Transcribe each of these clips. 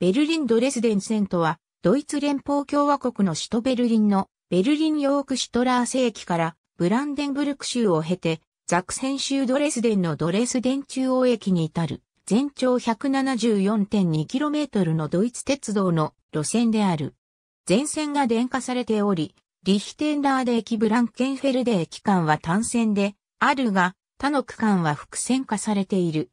ベルリンドレスデン線とは、ドイツ連邦共和国の首都ベルリンのベルリンヨークシュトラーセ駅からブランデンブルク州を経て、ザクセン州ドレスデンのドレスデン中央駅に至る、全長 174.2km のドイツ鉄道の路線である。全線が電化されており、リヒテンラーデ駅ブランケンフェルデ駅間は単線であるが、他の区間は複線化されている。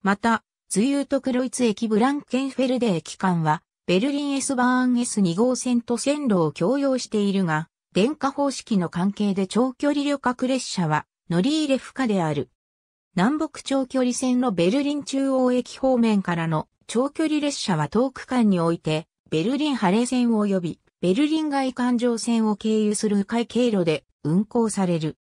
また、ズユートクロイツ駅ブランケンフェルデ駅間は、ベルリン S バーン S2 号線と線路を共用しているが、電化方式の関係で長距離旅客列車は乗り入れ不可である。南北長距離線のベルリン中央駅方面からの長距離列車は遠く間において、ベルリンハレ線及びベルリン外環状線を経由する迂回経路で運行される。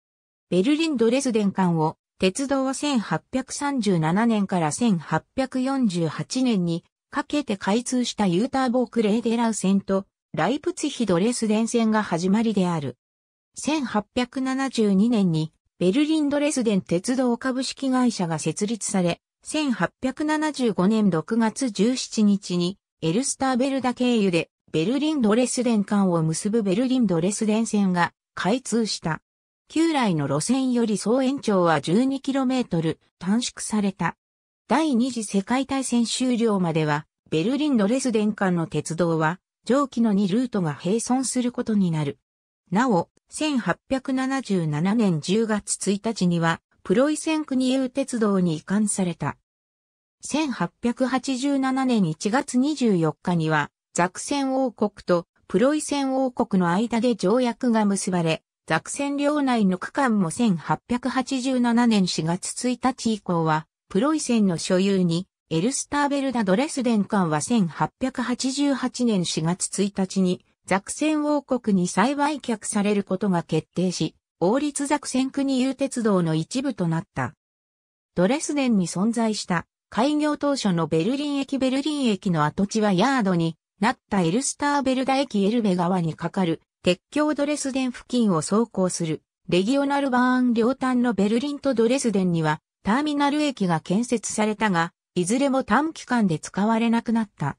ベルリンドレスデン間を鉄道は1837年から1848年にかけて開通したユーターボークレーデラウ線とライプツヒドレスデン線が始まりである。1872年にベルリンドレスデン鉄道株式会社が設立され、1875年6月17日にエルスターベルダ経由でベルリンドレスデン間を結ぶベルリンドレスデン線が開通した。旧来の路線より総延長は 12km 短縮された。第二次世界大戦終了までは、ベルリンのレスデン間の鉄道は、上記の2ルートが並存することになる。なお、1877年10月1日には、プロイセン国有鉄道に移管された。1887年1月24日には、ザクセン王国とプロイセン王国の間で条約が結ばれ、ザクセン領内の区間も1887年4月1日以降は、プロイセンの所有に、エルスターベルダ・ドレスデン間は1888年4月1日に、ザクセン王国に再売却されることが決定し、王立ザクセン国有鉄道の一部となった。ドレスデンに存在した開業当初のベルリン駅ベルリン駅の跡地はヤードになったエルスターベルダ駅エルベ川に架かる鉄橋ドレスデン付近を走行する、レギオナルバーン両端のベルリンとドレスデンには、ターミナル駅が建設されたが、いずれも短期間で使われなくなった。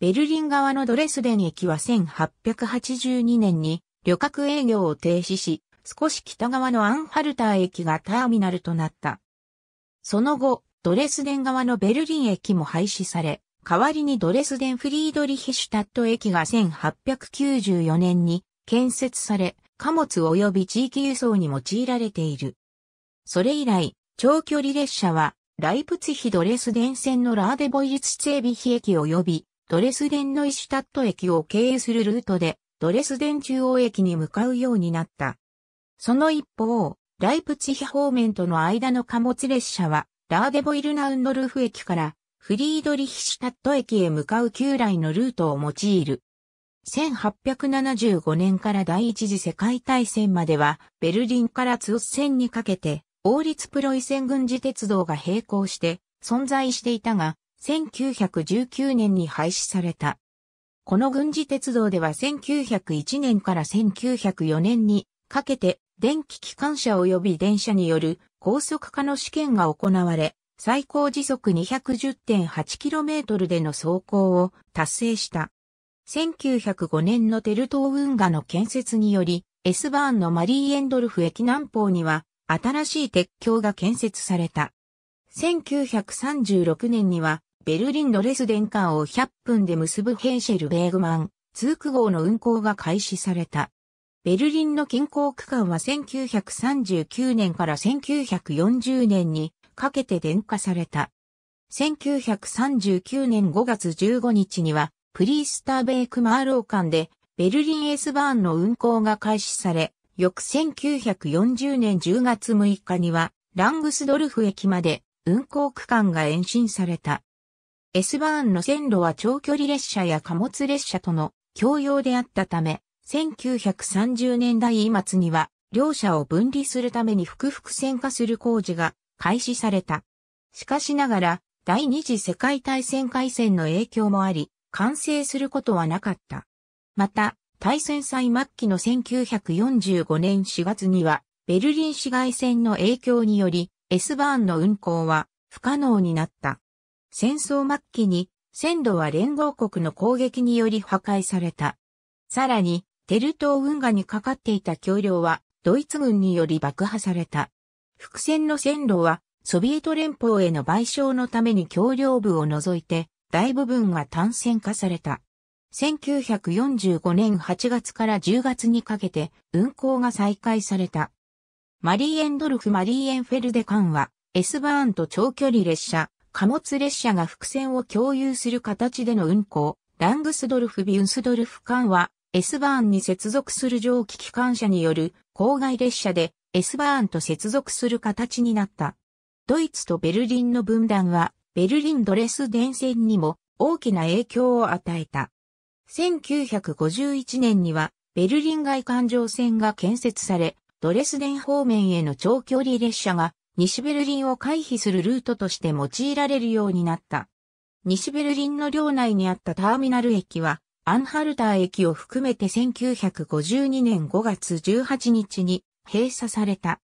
ベルリン側のドレスデン駅は1882年に旅客営業を停止し、少し北側のアンハルター駅がターミナルとなった。その後、ドレスデン側のベルリン駅も廃止され、代わりにドレスデンフリードリヒシュタット駅が1894年に建設され、貨物及び地域輸送に用いられている。それ以来、長距離列車は、ライプツヒドレスデン線のラーデボイルツツェービヒ駅及び、ドレスデンのイシュタット駅を経由するルートで、ドレスデン中央駅に向かうようになった。その一方、ライプツヒ方面との間の貨物列車は、ラーデボイルナウンドルフ駅からフリードリヒシュタット駅へ向かう旧来のルートを用いる。1875年から第一次世界大戦までは、ベルリンからツオス線にかけて、王立プロイセン軍事鉄道が並行して存在していたが、1919年に廃止された。この軍事鉄道では1901年から1904年にかけて電気機関車及び電車による高速化の試験が行われ、最高時速 210.8km での走行を達成した。1905年のテルトウ。運河の建設により、エスバーンのマリーエンドルフ駅南方には、新しい鉄橋が建設された。1936年には、ベルリンのレスデン間を100分で結ぶヘーシェルベーグマン、ツーク号の運行が開始された。ベルリンの近郊区間は1939年から1940年にかけて電化された。1939年5月15日には、プリースターベイクマーロー間で、ベルリン S バーンの運行が開始され、翌1940年10月6日には、ラングスドルフ駅まで運行区間が延伸された。S バーンの線路は長距離列車や貨物列車との共用であったため、1930年代末には、両者を分離するために複々線化する工事が開始された。しかしながら、第二次世界大戦開戦の影響もあり、完成することはなかった。また、大戦祭末期の1945年4月には、ベルリン市街戦の影響により、S バーンの運行は不可能になった。戦争末期に、線路は連合国の攻撃により破壊された。さらに、テルト運河にかかっていた橋梁は、ドイツ軍により爆破された。伏線の線路は、ソビエト連邦への賠償のために橋梁部を除いて、大部分が単線化された。1945年8月から10月にかけて運行が再開された。マリーエンドルフ・マリーエンフェルデ艦は、S バーンと長距離列車、貨物列車が伏線を共有する形での運行、ラングスドルフ・ビュンスドルフ艦は、S バーンに接続する蒸気機関車による郊外列車で、エスバーンと接続する形になった。ドイツとベルリンの分断は、ベルリンドレス電線にも大きな影響を与えた。1951年には、ベルリン外環状線が建設され、ドレスデン方面への長距離列車が西ベルリンを回避するルートとして用いられるようになった。西ベルリンの領内にあったターミナル駅は、アンハルター駅を含めて1952年5月18日に閉鎖された。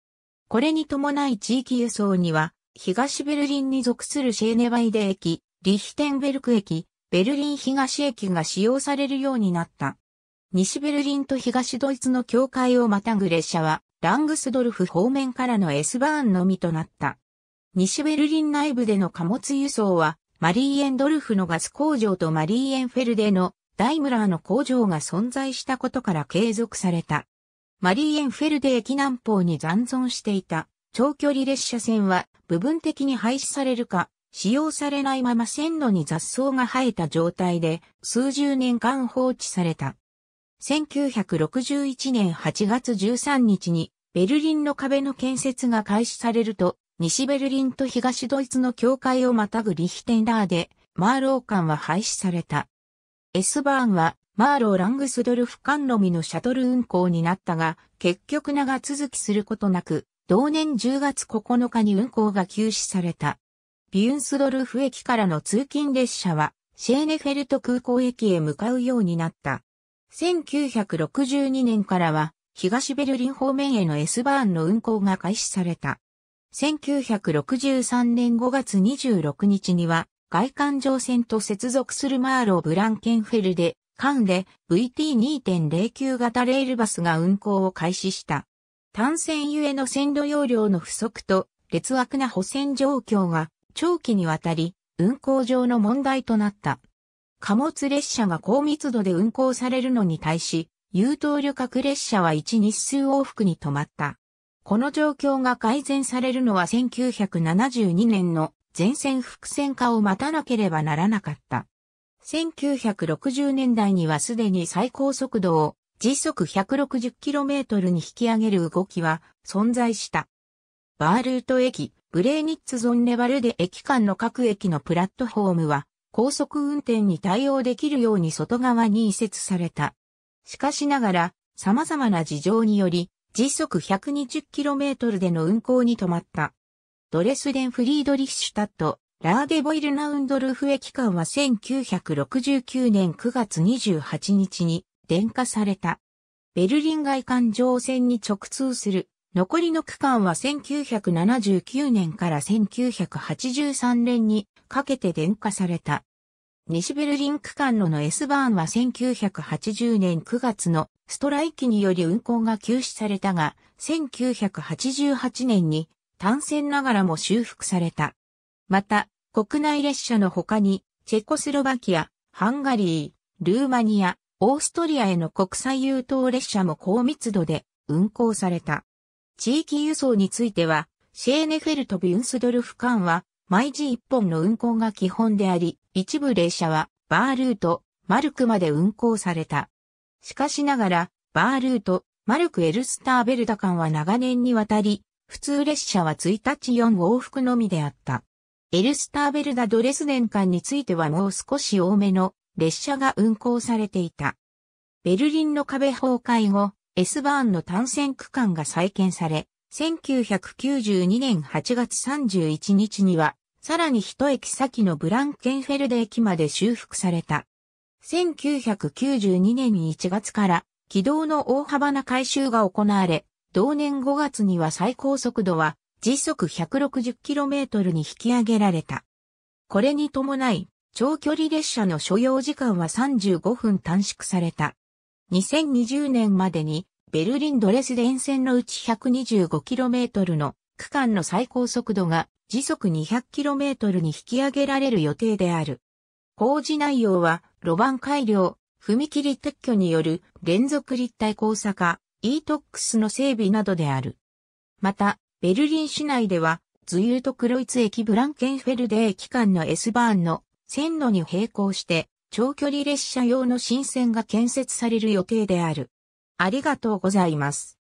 これに伴い地域輸送には、東ベルリンに属するシェーネワイデ駅、リヒテンベルク駅、ベルリン東駅が使用されるようになった。西ベルリンと東ドイツの境界をまたぐ列車は、ラングスドルフ方面からの S バーンのみとなった。西ベルリン内部での貨物輸送は、マリーエンドルフのガス工場とマリーエンフェルデのダイムラーの工場が存在したことから継続された。マリーエンフェルデ駅南方に残存していた長距離列車線は部分的に廃止されるか、使用されないまま線路に雑草が生えた状態で数十年間放置された。1961年8月13日にベルリンの壁の建設が開始されると、西ベルリンと東ドイツの境界をまたぐリヒテンラーで、マーロー間は廃止された。エスバーンはマーロー・ラングスドルフ間のミのシャトル運行になったが、結局長続きすることなく、同年10月9日に運行が休止された。ビュンスドルフ駅からの通勤列車は、シェーネフェルト空港駅へ向かうようになった。1962年からは、東ベルリン方面への S バーンの運行が開始された。1963年5月26日には、外環状線と接続するマーロー・ブランケンフェルで、間で VT2.09 型レールバスが運行を開始した。単線ゆえの線路容量の不足と劣悪な補線状況が長期にわたり運行上の問題となった。貨物列車が高密度で運行されるのに対し、優等旅客列車は1日数往復に止まった。この状況が改善されるのは1972年の全線複線化を待たなければならなかった。1960年代にはすでに最高速度を時速 160km に引き上げる動きは存在した。バールート駅、ブレーニッツゾンネバルデ駅間の各駅のプラットフォームは高速運転に対応できるように外側に移設された。しかしながら様々な事情により時速 120km での運行に止まった。ドレスデン・フリードリッシュタットラーデボイルナウンドルフ駅間は1969年9月28日に電化された。ベルリン外環状線に直通する。残りの区間は1979年から1983年にかけて電化された。西ベルリン区間のの S バーンは1980年9月のストライキにより運行が休止されたが、1988年に単線ながらも修復された。また、国内列車の他に、チェコスロバキア、ハンガリー、ルーマニア、オーストリアへの国際優等列車も高密度で運行された。地域輸送については、シェーネフェルト・ビュンスドルフ間は、毎時1本の運行が基本であり、一部列車は、バールート、マルクまで運行された。しかしながら、バールート、マルク・エルスターベルダ間は長年にわたり、普通列車は1日4往復のみであった。エルスターベルダ・ドレスデン間についてはもう少し多めの列車が運行されていた。ベルリンの壁崩壊後、S バーンの単線区間が再建され、1992年8月31日には、さらに一駅先のブランケンフェルデ駅まで修復された。1992年1月から軌道の大幅な改修が行われ、同年5月には最高速度は時速 160km に引き上げられた。これに伴い、長距離列車の所要時間は35分短縮された。2020年までにベルリン・ドレスデン線のうち 125km の区間の最高速度が時速 200km に引き上げられる予定である。工事内容は路盤改良、踏切撤去による連続立体交差化、e-tox の整備などである。また、ベルリン市内では、ズユートクロイツ駅ブランケンフェルデ駅間の S バーンの線路に並行して、長距離列車用の新線が建設される予定である。ありがとうございます。